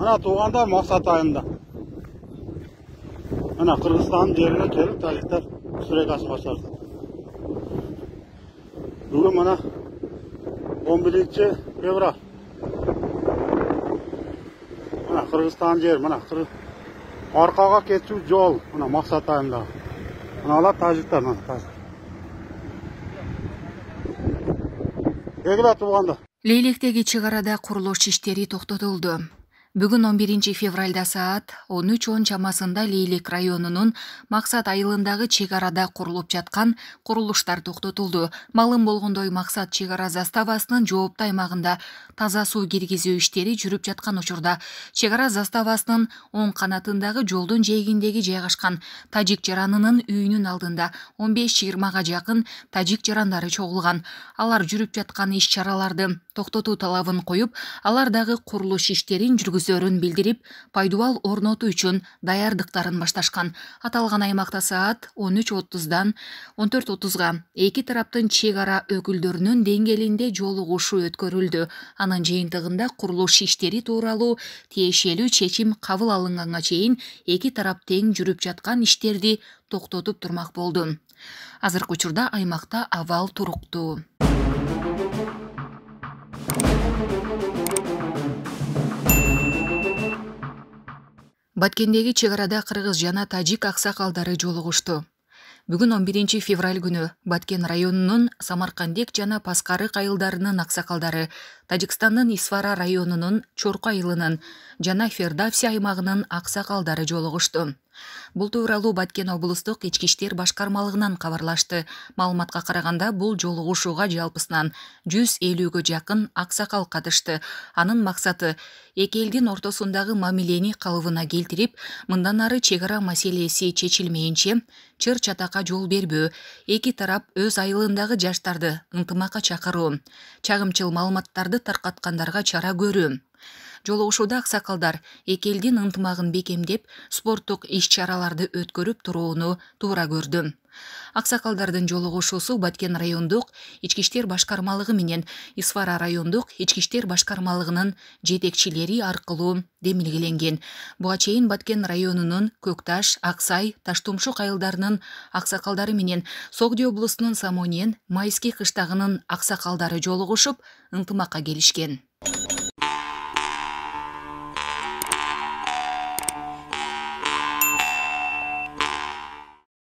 мына туғанда мақсат айында мына Қырғызстан жеріне келіп тәжіктер сүрек асып ашарды бүгін мына он бірінші февраль мына қырғызстан жері мына арқаға кету жол мына мақсат айында мыналар тәжіктер мына тәжік эгиле туғанда лейлектегі чыгарада курулуш іштері тоқтатылды бүгүн он биринчи февралда саат он үч он чамасында лейлек районунун максат айылындагы чек арада курулуп жаткан курулуштар токтотулду маалым болгондой максат чек ара заставасынын жоопту аймагында таза суу киргизүү иштери жүрүп жаткан учурда чек ара заставасынын оң канатындагы жолдун жээгиндеги жайгашкан тажик жаранынын үйүнүн алдында он беш жыйырмага жакын тажик жарандары чогулган алар жүрүп жаткан иш чараларды токтотуу талабын коюп алар дагы курулуш иштерин жүргүз билдирип пайдубал орнотуу үчүн даярдыктарын башташкан аталган аймакта саат он үч отуздан он төрт отузга эки тараптын чек ара өкүлдөрүнүн деңгээлинде жолугушуу өткөрүлдү анын жыйынтыгында курулуш иштери тууралуу тиешелүү чечим кабыл алынганга чейин эки тарап тең жүрүп жаткан иштерди токтотуп турмак болду азыркы учурда аймакта абал туруктуу баткендеги чек арада кыргыз жана тажик аксакалдары жолугушту бүгүн он биринчи февраль күнү баткен районунун самаркандек жана паскарык айылдарынын аксакалдары тажикстандын исфара районунун чорко айылынын жана фердавси аймагынын аксакалдары жолугушту Бұл тууралуу баткен облустук ички иштер башкармалыгынан кабарлашты маалыматка караганда бул жолугушууга жалпысынан жүз элүүгө жакын аксакал катышты анын максаты эки элдин ортосундагы мамилени калыбына келтирип мындан ары чек ара маселеси чыр чатакка жол бербөө эки тарап өз айылындагы жаштарды ынтымакка чакыруу чагымчыл маалыматтарды таркаткандарга чара көрүү жолугушууда аксакалдар эки элдин ынтымагын бекемдеп спорттук иш чараларды өткөрүп турууну туура көрдү аксакалдардын жолугушуусу баткен райондук ички иштер башкармалыгы менен исфара райондук ички иштер башкармалыгынын жетекчилери аркылуу демилгеленген буга чейин баткен районунун көк таш ак сай таш тумшук айылдарынын аксакалдары менен согди облусунун самонен майский кыштагынын аксакалдары жолугушуп ынтымакка келишкен